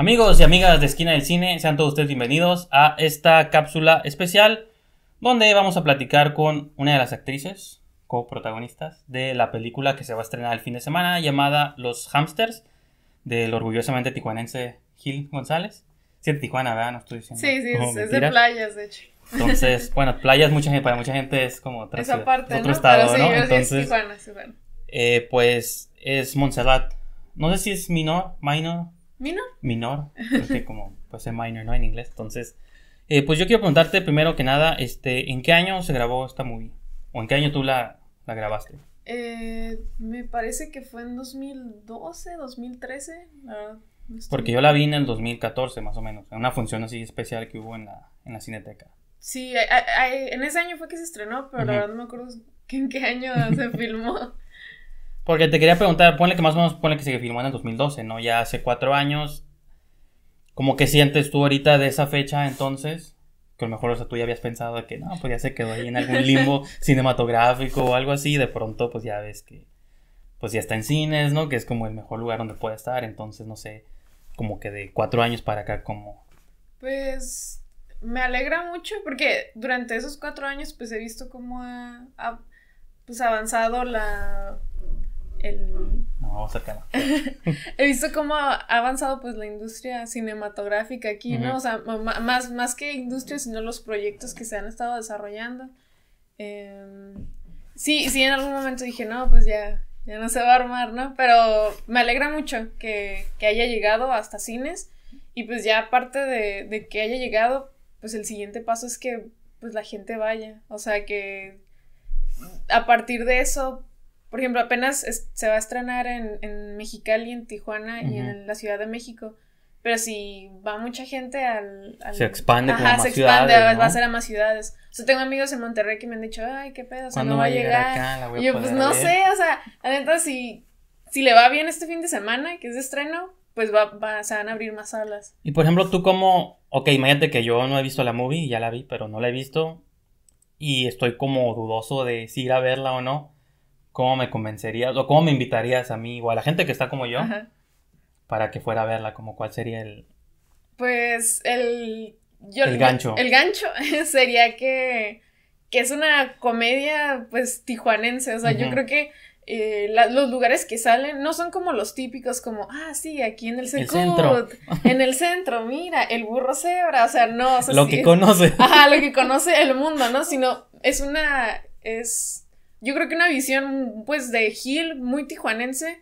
Amigos y amigas de Esquina del Cine, sean todos ustedes bienvenidos a esta cápsula especial donde vamos a platicar con una de las actrices coprotagonistas de la película que se va a estrenar el fin de semana llamada Los Hamsters del orgullosamente tijuanense Gil González. Sí, de Tijuana, ¿verdad? No estoy diciendo. Sí, sí, es, de playas, de hecho. Entonces, bueno, playas mucha para mucha gente es como otra otro estado, sí, ¿no? Entonces, es Tijuana, Eh, pues es Montserrat. No sé si es minor, minor, Minor. Minor, porque como pues es minor, ¿no? En inglés. Entonces, eh, pues yo quiero preguntarte primero que nada, este, ¿en qué año se grabó esta movie? ¿O en qué año tú la, la grabaste? Eh, me parece que fue en 2012, 2013, la Porque yo la vi en el 2014, más o menos, en una función así especial que hubo en la, en la Cineteca. Sí, en ese año fue que se estrenó, pero la verdad no me acuerdo en qué año se filmó. Porque te quería preguntar, ponle que más o menos, ponle que se filmó en el 2012, ¿no? Ya hace cuatro años. ¿Cómo que sientes tú ahorita de esa fecha entonces? Que a lo mejor, o sea, tú ya habías pensado que no, pues ya se quedó ahí en algún limbo cinematográfico o algo así. de pronto, pues ya ves que, pues ya está en cines, ¿no? Que es como el mejor lugar donde puede estar. Entonces, no sé, como que de cuatro años para acá, como... Pues me alegra mucho porque durante esos cuatro años, pues he visto cómo ha, ha pues, avanzado la el... No, vamos a acercarnos. He visto cómo ha avanzado pues la industria cinematográfica aquí, ¿no? O sea, más, más que industria, sino los proyectos que se han estado desarrollando. Em, sí, sí, en algún momento dije, no, pues ya, ya no se va a armar, ¿no? Pero me alegra mucho que, que haya llegado hasta cines y pues ya aparte de, de que haya llegado, pues el siguiente paso es que pues la gente vaya, o sea que a partir de eso por ejemplo, apenas se va a estrenar en, en Mexicali, en Tijuana y en la Ciudad de México. Pero si va mucha gente al... Se expande Ajá, se expande, va a ser a más ciudades. O sea, tengo amigos en Monterrey que me han dicho, ay, qué pedo, o sea, no va a llegar. yo, pues no sé, o sea, entonces si, si le va bien este fin de semana, que es de estreno, pues va, se van a abrir más salas. Y por ejemplo, tú como, ok, imagínate que yo no he visto la movie, ya la vi, pero no la he visto, y estoy como dudoso de si ir a verla o no. ¿Cómo me convencerías o cómo me invitarías a mí o a la gente que está como yo para que fuera a verla? Como cuál sería el... Pues el... Yo, el gancho. El gancho sería que, que es una comedia pues tijuanense, o sea, yo creo que eh, los lugares que salen no son como los típicos, como, ah, sí, aquí en el, centro, en el centro, mira, el burro cebra, o sea, no. lo que conoce. Ajá, lo que conoce el mundo, ¿no? Sino es una, es yo creo que una visión pues de Gil muy tijuanense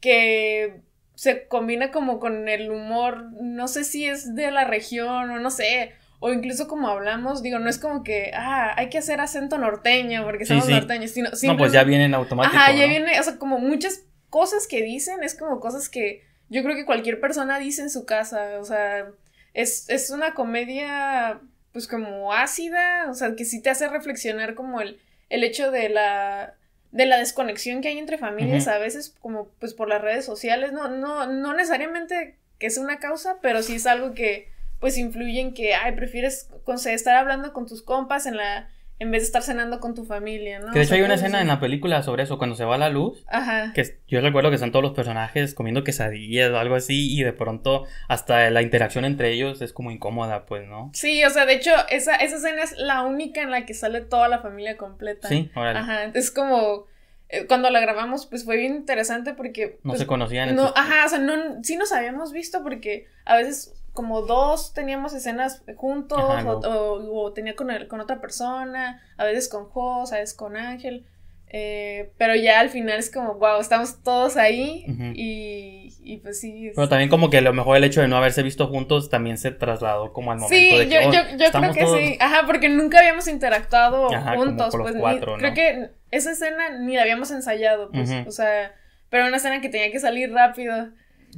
que se combina como con el humor, no sé si es de la región o no sé, o incluso como hablamos, digo, no es como que, ah, hay que hacer acento norteño porque somos norteños, sino... No, pues ya vienen automáticamente Ajá, ya viene, o sea, como muchas cosas que dicen, es como cosas que yo creo que cualquier persona dice en su casa, o sea, es, es una comedia pues como ácida, o sea, que sí te hace reflexionar como el el hecho de la de la desconexión que hay entre familias a veces como pues por las redes sociales no no no necesariamente que es una causa pero sí es algo que pues influye en que ay prefieres estar hablando con tus compas en la en vez de estar cenando con tu familia, ¿no? Que de hecho hay una escena en la película sobre eso, cuando se va la luz. Ajá. Que yo recuerdo que están todos los personajes comiendo quesadillas o algo así, y de pronto hasta la interacción entre ellos es como incómoda, pues, ¿no? Sí, o sea, de hecho, esa, esa escena es la única en la que sale toda la familia completa. Sí, órale. Ajá, es como eh, cuando la grabamos, pues fue bien interesante porque. no pues, se conocían. No, ajá, o sea, no, sí nos habíamos visto porque a veces como dos teníamos escenas juntos o, tenía con, con otra persona, a veces con Jos, a veces con Ángel. Eh, pero ya al final es como, wow, estamos todos ahí y, pues sí. Pero también como que a lo mejor el hecho de no haberse visto juntos también se trasladó como al momento sí, de oh, yo, yo, creo que sí. Ajá, porque nunca habíamos interactuado juntos. Pues ni, creo que esa escena ni la habíamos ensayado, pues, o sea, pero una escena que tenía que salir rápido.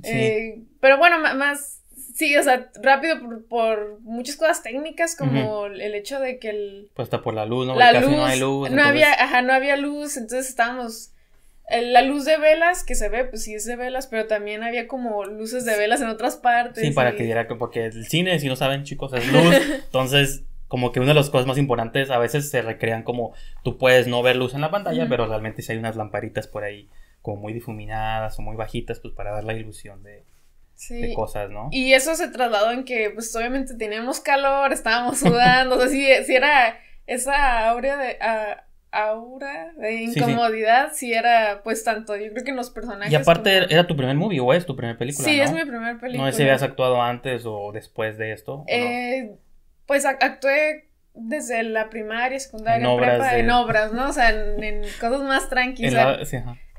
Eh, pero bueno, más Sí, o sea, rápido por, por muchas cosas técnicas, como el hecho de que el... Pues está por la luz, ¿no? La luz, no hay luz. había, ajá, no había luz, entonces estábamos... Eh, la luz de velas que se ve, pues sí es de velas, pero también había como luces de velas en otras partes. Sí, para que diera que, porque el cine, si no saben chicos, es luz. Entonces, como que una de las cosas más importantes, a veces se recrean como tú puedes no ver luz en la pantalla, pero realmente si hay unas lamparitas por ahí como muy difuminadas o muy bajitas, pues para dar la ilusión de, de cosas, ¿no? Y eso se trasladó en que, pues obviamente teníamos calor, estábamos sudando, o sea, si, era esa aura de... aura de incomodidad si era pues tanto yo creo que en los personajes y aparte era tu primer movie o es tu primera película sí es mi primera película no sé si habías actuado antes o después de esto eh, pues actué desde la primaria secundaria en obras, prepa, en obras no o sea en, cosas más tranquilas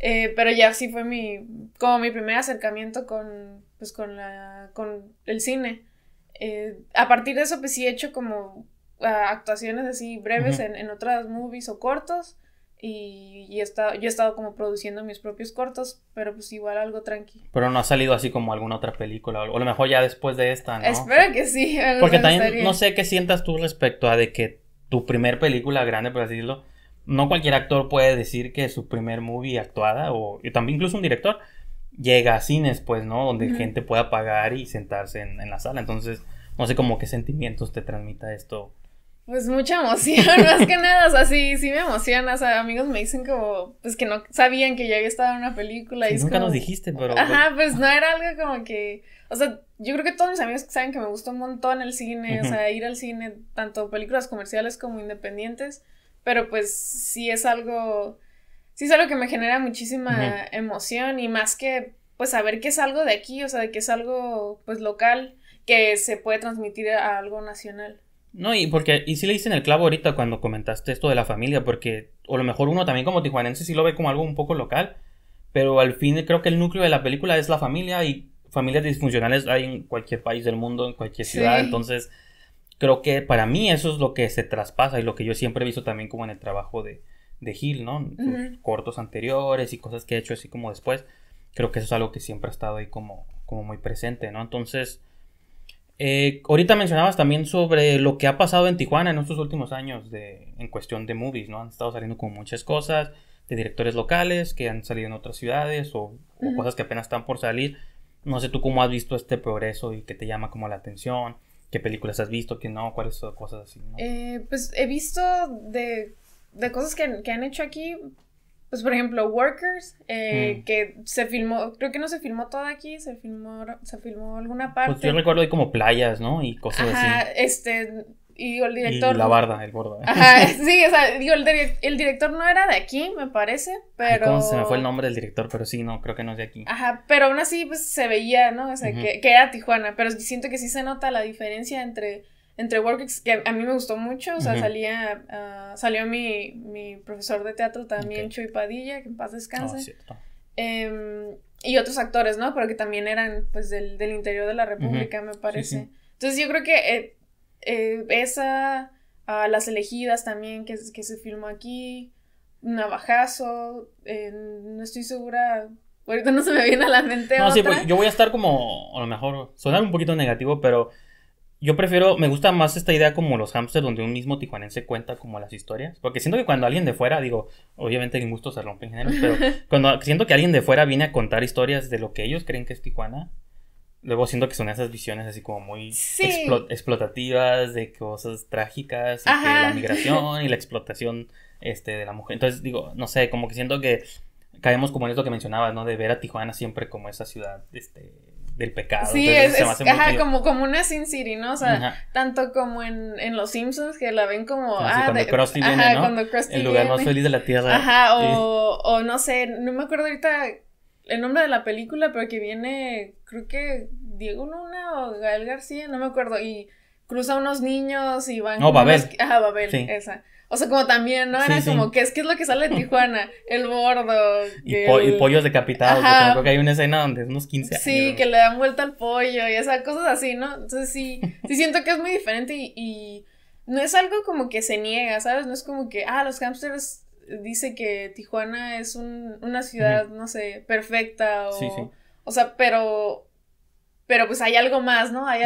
eh, pero ya sí fue mi como mi primer acercamiento con pues con, la, con el cine. Eh, a partir de eso, pues sí he hecho como ah, actuaciones así breves en, en, otras movies o cortos. Y, y he estado, yo he estado como produciendo mis propios cortos, pero pues igual algo tranqui. Pero no ha salido así como alguna otra película, o a lo mejor ya después de esta, ¿no? Espero que sí. Porque también no sé qué sientas tú respecto a de que tu primer película grande, por así decirlo, no cualquier actor puede decir que su primer movie actuada, o también incluso un director, llega a cines, pues, ¿no? Donde gente pueda pagar y sentarse en, la sala. Entonces, no sé cómo qué sentimientos te transmita esto. Pues mucha emoción, más que nada, o sea, sí, sí me emociona, o sea, amigos me dicen como, pues que no sabían que ya había estado en una película. y nunca nos dijiste, pero... Ajá, pues no era algo como que, o sea, yo creo que todos mis amigos saben que me gusta un montón el cine, o sea, ir al cine, tanto películas comerciales como independientes, pero pues sí es algo sí es algo que me genera muchísima emoción y más que pues saber que es algo de aquí, o sea, de que es algo pues local que se puede transmitir a algo nacional. No, y porque, y sí le hice en el clavo ahorita cuando comentaste esto de la familia, porque, o a lo mejor uno también como tijuanense sí lo ve como algo un poco local, pero al fin creo que el núcleo de la película es la familia y familias disfuncionales hay en cualquier país del mundo, en cualquier ciudad, entonces creo que para mí eso es lo que se traspasa y lo que yo siempre he visto también como en el trabajo de, de Gil, ¿no? Cortos anteriores y cosas que ha he hecho así como después. Creo que eso es algo que siempre ha estado ahí como, como muy presente, ¿no? Entonces, eh, ahorita mencionabas también sobre lo que ha pasado en Tijuana en estos últimos años de, en cuestión de movies, ¿no? Han estado saliendo como muchas cosas de directores locales que han salido en otras ciudades o, cosas que apenas están por salir. No sé tú cómo has visto este progreso y qué te llama como la atención, qué películas has visto, qué no, cuáles son cosas así. Eh, pues he visto de de cosas que, que han hecho aquí, pues por ejemplo, Workers, eh, mm. que se filmó, creo que no se filmó toda aquí, se filmó, se filmó alguna parte. Pues yo recuerdo hay como playas, ¿no? Y cosas Ajá, así. Este, y digo, el director. la barda, el eh. Ajá, sí, o sea, digo, el, director no era de aquí, me parece, pero. se me fue el nombre del director, pero sí, no, creo que no es de aquí. Ajá, pero aún así, pues se veía, ¿no? O sea, que, que, era Tijuana, pero siento que sí se nota la diferencia entre entre workings que a mí me gustó mucho, o sea, salía, salió mi, profesor de teatro también, okay. Chuy Padilla, que en paz descanse. Oh, em, y otros actores, ¿no? Pero que también eran, pues, del, interior de la República, me parece. Entonces, yo creo que eh, eh, esa, Las elegidas también, que, que se filmó aquí, Navajazo, eh, no estoy segura Ahorita no se me viene a la mente. No, sí, pues, yo voy a estar como, a lo mejor, sonar un poquito negativo, pero yo prefiero, me gusta más esta idea como los hamsters, donde un mismo tijuanense cuenta como las historias. Porque siento que cuando alguien de fuera, digo, obviamente en gusto se rompe en general, pero cuando siento que alguien de fuera viene a contar historias de lo que ellos creen que es Tijuana, luego siento que son esas visiones así como muy explotativas de cosas trágicas, de la migración y la explotación este, de la mujer. Entonces, digo, no sé, como que siento que caemos como en esto que mencionabas, ¿no? De ver a Tijuana siempre como esa ciudad, este, del pecado. Sí, es, ajá, como, como una Sin City, ¿no? O sea, tanto como en, en, Los Simpsons que la ven como... ah, cuando de, viene, ¿no? cuando El lugar más feliz de la Tierra. Ajá, o, o no sé, no me acuerdo ahorita el nombre de la película, pero que viene, creo que Diego Luna o Gael García, no me acuerdo, y cruza unos niños y van... No, Babel. Ajá, Babel, sí. esa. O sea, como también, ¿no? Era como, que es, es lo que sale de Tijuana? El bordo. Y, pollos decapitados. capital Creo que hay una escena donde es unos 15 años. Sí, que le dan vuelta al pollo y esas cosas así, ¿no? Entonces sí, sí siento que es muy diferente y, no es algo como que se niega, ¿sabes? No es como que, ah, los hamsters dice que Tijuana es una ciudad, no sé, perfecta o... O sea, pero pero pues hay algo más, ¿no? Hay,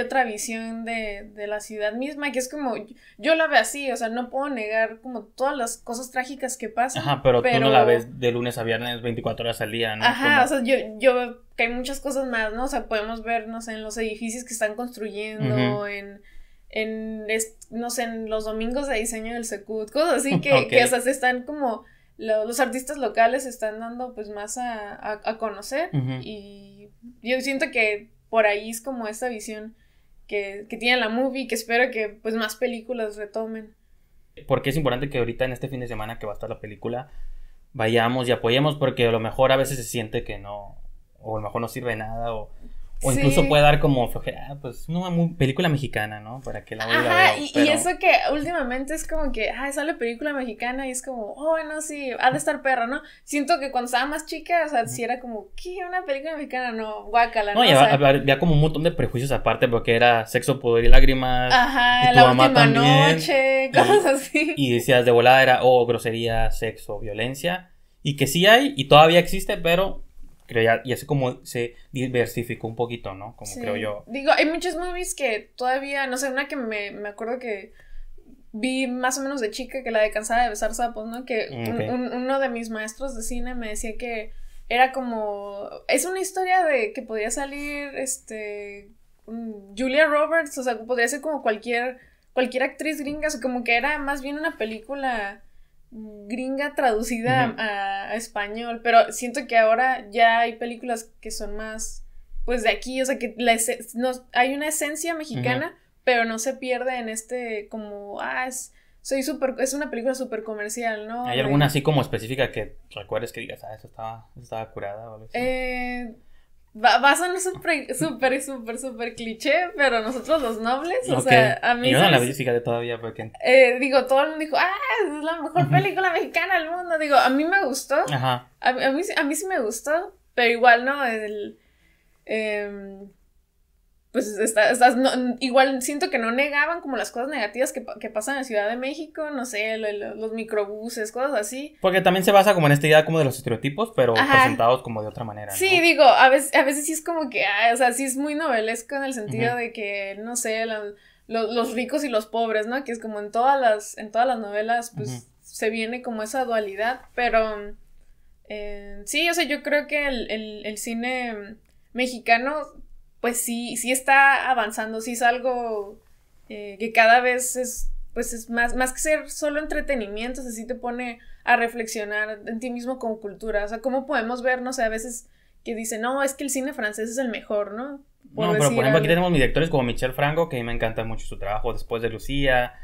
otra visión de, la ciudad misma que es como, yo la veo así, o sea, no puedo negar como todas las cosas trágicas que pasan. Ajá, pero, tú no la ves de lunes a viernes 24 horas al día, ¿no? Ajá, o sea, yo, yo, que hay muchas cosas más, ¿no? O sea, podemos ver, no sé, en los edificios que están construyendo, en no sé, en los domingos de diseño del Secut, cosas así que, que o están como, los, artistas locales se están dando pues más a, a, conocer y yo siento que por ahí es como esta visión que, que tiene la movie, que espero que pues más películas retomen. Porque es importante que ahorita en este fin de semana que va a estar la película, vayamos y apoyemos porque a lo mejor a veces se siente que no, o a lo mejor no sirve nada, o o incluso puede dar como ah, pues una película mexicana, ¿no? Para que la voy a ver, y, y, eso que últimamente es como que, ah, sale película mexicana y es como, oh, bueno, sí, ha de estar perro, ¿no? Siento que cuando estaba más chica, o sea, si sí era como, ¿qué? Una película mexicana, no, guácala. No, no había, como un montón de prejuicios aparte, porque era sexo, poder y lágrimas. Ajá, y la última noche, cosas así. Y decías de volada era, oh, grosería, sexo, violencia. Y que sí hay, y todavía existe, pero pero ya, y así como se diversificó un poquito, ¿no? Como creo yo. Digo, hay muchos movies que todavía, no sé, una que me, me acuerdo que vi más o menos de chica que la de Cansada de Besar Sapos, ¿no? Que mm, uno de mis maestros de cine me decía que era como, es una historia de que podía salir, este, mm, Julia Roberts, o sea, podría ser como cualquier, cualquier actriz gringa, o sea, como que era más bien una película gringa traducida a, español, pero siento que ahora ya hay películas que son más, pues de aquí, o sea, que la no, hay una esencia mexicana, pero no se pierde en este como, ah, es, soy super, es una película súper comercial, ¿no? ¿Hay alguna así como específica que recuerdes que digas, ah, eso estaba, estaba curada Eh... Va, va a sonar súper, súper, súper, súper cliché, pero nosotros los nobles, o sea, a mí... Yo no la vi, todavía, porque... Eh, digo, todo el mundo dijo, ah, es la mejor película mexicana del mundo, digo, a mí me gustó, Ajá. A, a, mí, a mí sí me gustó, pero igual, ¿no? El... Eh, pues está, estás, igual siento que no negaban como las cosas negativas que, pasan en Ciudad de México, no sé, los microbuses, cosas así. Porque también se basa como en esta idea como de los estereotipos, pero presentados como de otra manera. Sí, digo, a veces, a veces sí es como que, ah, o sea, sí es muy novelesco en el sentido de que, no sé, los ricos y los pobres, ¿no? Que es como en todas las, en todas las novelas, pues se viene como esa dualidad, pero... Eh, sí, o sea, yo creo que el, el cine mexicano pues sí, sí está avanzando, sí es algo eh, que cada vez es, pues es más, más que ser solo entretenimiento, o te pone a reflexionar en ti mismo como cultura, o sea, cómo podemos ver, no sé, a veces que dicen, no, es que el cine francés es el mejor, ¿no? Por no, pero por ejemplo, aquí tenemos directores como Michel Franco, que a mí me encanta mucho su trabajo, después de Lucía,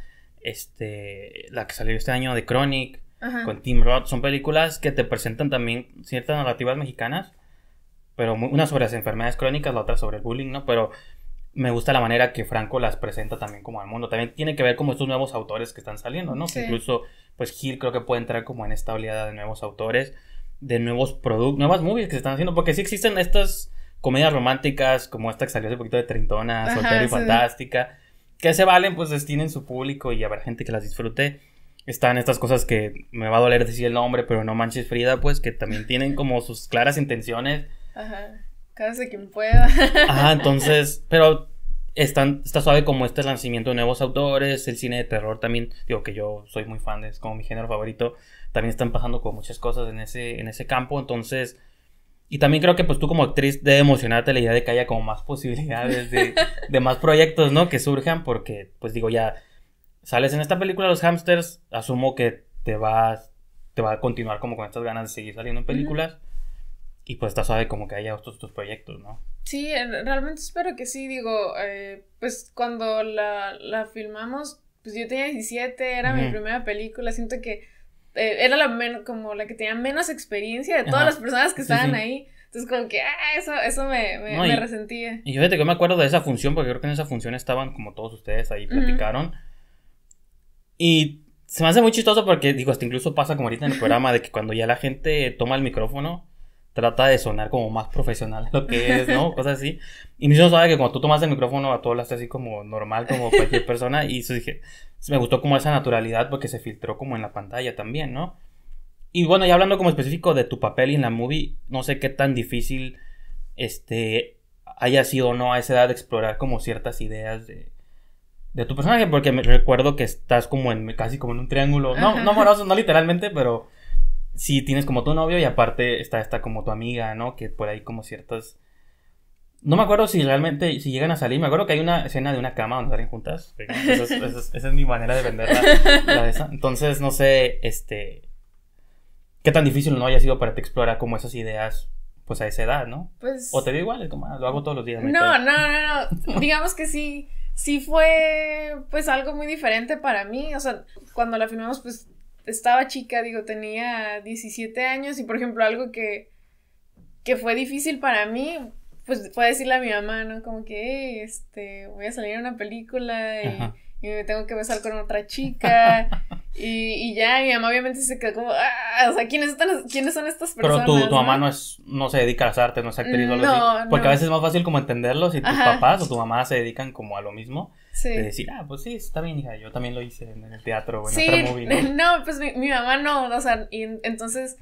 este, la que salió este año de Chronic, con Tim Roth, son películas que te presentan también ciertas narrativas mexicanas, pero una sobre las enfermedades crónicas, la otra sobre el bullying, ¿no? Pero me gusta la manera que Franco las presenta también como al mundo. También tiene que ver como estos nuevos autores que están saliendo, ¿no? Sí. incluso, pues Gil creo que puede entrar como en esta oleada de nuevos autores, de nuevos productos, nuevas movies que se están haciendo, porque sí existen estas comedias románticas, como esta que salió hace poquito de Trintona, Soltero y Fantástica, que se valen, pues tienen su público y habrá gente que las disfrute. Están estas cosas que me va a doler decir el nombre, pero no manches Frida, pues que también tienen como sus claras intenciones Ajá. cada quien pueda. Ajá, entonces, pero están, está suave como este lanzamiento de nuevos autores, el cine de terror también, digo que yo soy muy fan, es como mi género favorito, también están pasando como muchas cosas en ese, en ese campo, entonces, y también creo que pues tú como actriz debes emocionarte la idea de que haya como más posibilidades de, de más proyectos, ¿no? Que surjan, porque pues digo ya, sales en esta película Los Hamsters, asumo que te vas, te va a continuar como con estas ganas de seguir saliendo en películas. Y pues está suave como que haya otros proyectos, ¿no? Sí, eh, realmente espero que sí, digo, eh, pues cuando la, la, filmamos, pues yo tenía 17, era mi primera película, siento que eh, era la menos como la que tenía menos experiencia de todas las personas que estaban ahí. Entonces, como que, ah, eso, eso me, me, resentía. Y fíjate que me acuerdo de esa función, porque creo que en esa función estaban como todos ustedes ahí, platicaron. Y se me hace muy chistoso porque, digo, hasta incluso pasa como ahorita en el programa, de que cuando ya la gente toma el micrófono trata de sonar como más profesional lo que es, ¿no? Cosas así. Y mi sabe que cuando tú tomas el micrófono a todo lo así como normal, como cualquier persona. Y eso dije, me gustó como esa naturalidad porque se filtró como en la pantalla también, ¿no? Y bueno, ya hablando como específico de tu papel en la movie, no sé qué tan difícil este haya sido o no a esa edad explorar como ciertas ideas de, de tu personaje, porque me recuerdo que estás como en casi como en un triángulo, no, no no literalmente, pero si tienes como tu novio y aparte está, esta como tu amiga, ¿no? Que por ahí como ciertas... No me acuerdo si realmente, si llegan a salir, me acuerdo que hay una escena de una cama donde salen juntas. Esa es, mi manera de venderla. Entonces, no sé, este... ¿Qué tan difícil no haya sido para ti explorar como esas ideas pues a esa edad, ¿no? Pues o te digo igual, como, ah, lo hago todos los días. No, no, no, no. Digamos que sí, sí fue pues algo muy diferente para mí. O sea, cuando la filmamos pues estaba chica, digo, tenía 17 años y por ejemplo algo que, que fue difícil para mí, pues fue decirle a mi mamá, ¿no? Como que, eh, este, voy a salir a una película y, y, me tengo que besar con otra chica. y, y, ya mi mamá obviamente se quedó como, ah, o sea, ¿quiénes, están, ¿quiénes son estas personas? Pero tu, tu mamá ¿no? es, no se dedica a las artes, no es actriz o no, Porque a veces es más fácil como entenderlo si tus papás o tu mamá se dedican como a lo mismo. De decir, ah, pues sí, está bien, hija, yo también lo hice en, el teatro o en sí, ¿no? pues mi, mamá no, o sea, y entonces,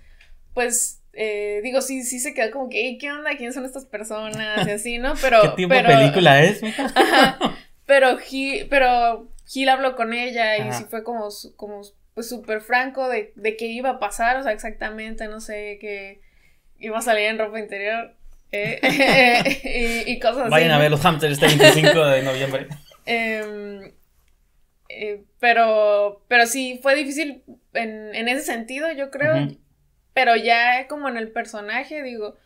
pues, eh, digo, sí, sí se quedó como que, ¿qué onda? ¿Quién son estas personas? Y así, ¿no? Pero. ¿Qué tipo de película es, pero Gil, pero Gil habló con ella y sí fue como, como pues súper franco de, de qué iba a pasar, o sea, exactamente, no sé, qué iba a salir en ropa interior. Eh, eh, y, cosas así. Vayan a ver los hamsters este 25 de noviembre. Em, eh, pero, pero sí, fue difícil en, ese sentido, yo creo. Pero ya como en el personaje, digo,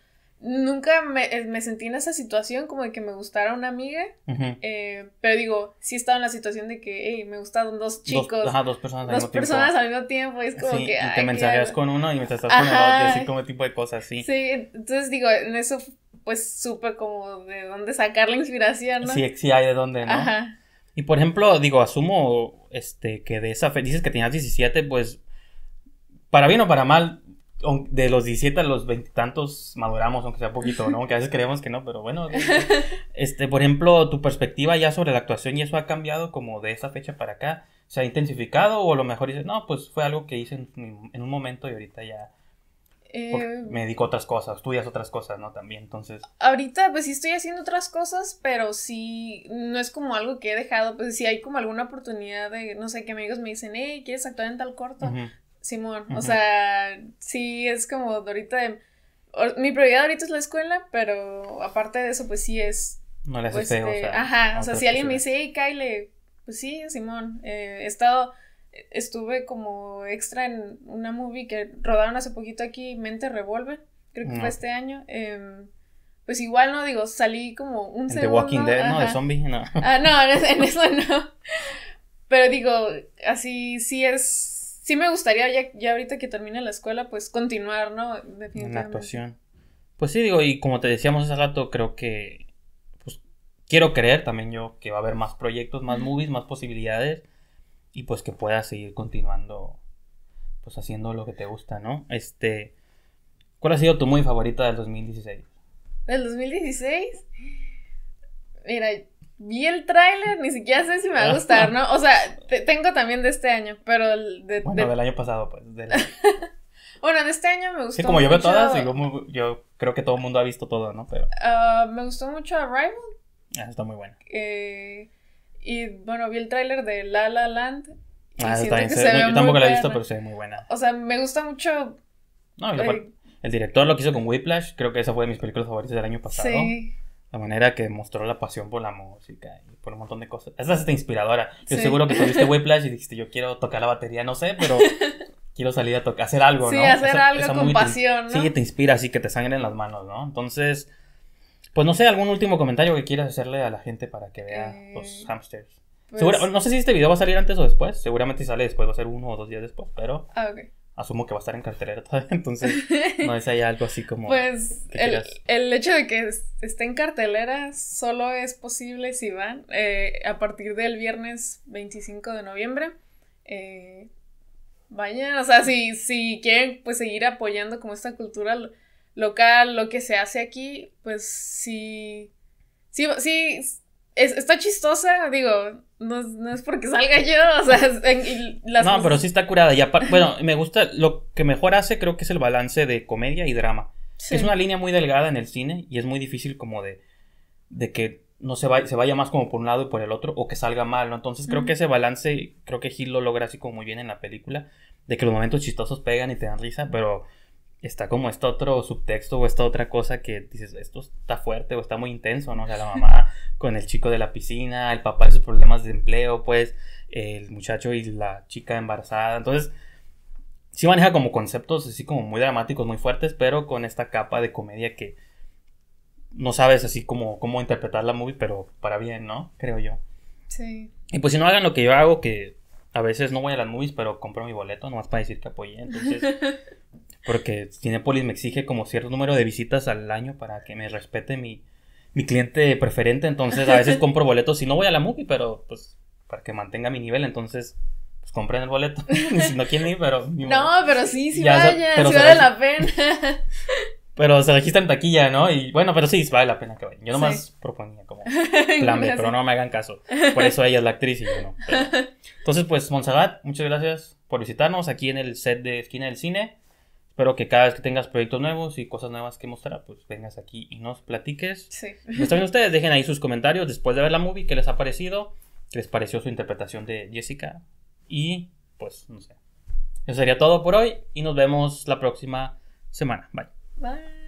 nunca eh, me, sentí en esa situación como de que me gustara una amiga. Eh, pero digo, sí estaba en la situación de que, me gustaron dos chicos. Dos, personas al mismo tiempo. Es como Y te mensajeas con uno y me estás con el otro. Así como tipo de cosas, sí. Sí, entonces digo, en eso pues supe como de dónde sacar la inspiración, ¿no? Sí, sí hay de dónde, ¿no? Ajá. Y por ejemplo, digo, asumo este que de esa fe, dices que tenías 17, pues para bien o para mal, de los 17 a los veintitantos maduramos, aunque sea poquito, ¿no? Aunque a veces creemos que no, pero bueno. Este, por ejemplo, tu perspectiva ya sobre la actuación y eso ha cambiado como de esa fecha para acá. ¿Se ha intensificado o a lo mejor dices, no, pues fue algo que hice en un momento y ahorita ya eh, me dedico a otras cosas, estudias otras cosas, ¿no? También, entonces. Ahorita, pues sí estoy haciendo otras cosas, pero sí, no es como algo que he dejado, pues sí, hay como alguna oportunidad de, no sé, que amigos me dicen, hey, ¿quieres actuar en tal corto? Simón, o sea, sí es como ahorita, de, mi prioridad ahorita es la escuela, pero aparte de eso, pues sí es. No le haces pues, o este, sea, Ajá, o sea, si alguien me dice, hey, Kyle, pues sí, Simón, eh, he estado estuve como extra en una movie que rodaron hace poquito aquí, Mente Revuelve, creo que fue este año. Em, pues igual no digo, salí como un The Walking Dead, ¿no? De zombies, no. Ah, no, en eso no. Pero digo, así sí es. Sí me gustaría, ya, ahorita que termine la escuela, pues continuar, ¿no? Definitivamente. En la actuación. Pues sí, digo, y como te decíamos hace rato, creo que. Pues quiero creer también yo que va a haber más proyectos, más movies, más posibilidades y pues que puedas seguir continuando pues haciendo lo que te gusta, ¿no? Este, ¿cuál ha sido tu muy favorita del 2016? ¿Del 2016? Mira, vi el tráiler, ni siquiera sé si me va a gustar, ¿no? O sea, tengo también de este año, pero bueno, del año pasado, pues. bueno, de este año me gustó. Sí, como yo veo todas, yo creo que todo el mundo ha visto todo, ¿no? Pero ah, me gustó mucho Arrival. Ah, está muy bueno. Eh, y bueno, vi el tráiler de La La Land. ah, está que se, yo tampoco la he visto, pero se muy buena. O sea, me gusta mucho. No, eh, el, director lo que hizo con Whiplash, creo que esa fue de mis películas favoritas del año pasado. Sí. La manera que mostró la pasión por la música y por un montón de cosas. Esa es tan inspiradora. Yo seguro que viste Whiplash y dijiste, yo quiero tocar la batería, no sé, pero quiero salir a tocar, hacer algo, ¿no? Sí, hacer algo con pasión, ¿no? Sí, te inspira así que te sangren las manos, ¿no? Entonces, pues no sé, algún último comentario que quieras hacerle a la gente para que vea eh, los hamsters. Pues no sé si este video va a salir antes o después. Seguramente sale después va a ser uno o dos días después, pero ah, okay. asumo que va a estar en cartelera todavía. Entonces, no es ahí algo así como. Pues el, hecho de que esté en cartelera solo es posible si van eh, a partir del viernes 25 de noviembre. Eh, vayan, o sea, si, si quieren pues seguir apoyando como esta cultura local, lo que se hace aquí, pues sí, sí, sí, está chistosa, digo, no, es porque salga yo, o sea, No, pero sí está curada. Y bueno, me gusta, lo que mejor hace creo que es el balance de comedia y drama. Es una línea muy delgada en el cine y es muy difícil como de, de que no se vaya, se vaya más como por un lado y por el otro o que salga mal, Entonces creo que ese balance, creo que Gil lo logra así como muy bien en la película, de que los momentos chistosos pegan y te dan risa, pero está como este otro subtexto o esta otra cosa que dices, esto está fuerte o está muy intenso, ¿no? O sea, la mamá con el chico de la piscina, el papá y sus problemas de empleo, pues, el muchacho y la chica embarazada. Entonces, sí maneja como conceptos así como muy dramáticos, muy fuertes, pero con esta capa de comedia que no sabes así como cómo interpretar la movie, pero para bien, ¿no? Creo yo. Sí. Y pues si no hagan lo que yo hago, que a veces no voy a las movies, pero compro mi boleto nomás para decir que apoyé. Entonces, Porque Cinepolis me exige como cierto número de visitas al año para que me respete mi, cliente preferente. Entonces a veces compro boletos y no voy a la movie, pero pues para que mantenga mi nivel. Entonces pues compren el boleto. no quieren ir, pero. No, pero sí, sí vaya, si vale la pena. pero se registran taquilla, ¿no? Y bueno, pero sí, vale la pena que vayan. Yo nomás proponía como plan pero no me hagan caso. Por eso ella es la actriz Entonces, pues, Monsagat, muchas gracias por visitarnos aquí en el set de Esquina del Cine. Espero que cada vez que tengas proyectos nuevos y cosas nuevas que mostrar, pues vengas aquí y nos platiques. Sí. Pues, ustedes, dejen ahí sus comentarios después de ver la movie, qué les ha parecido, les pareció su interpretación de Jessica. Y pues, no sé. Eso sería todo por hoy y nos vemos la próxima semana. Bye. Bye.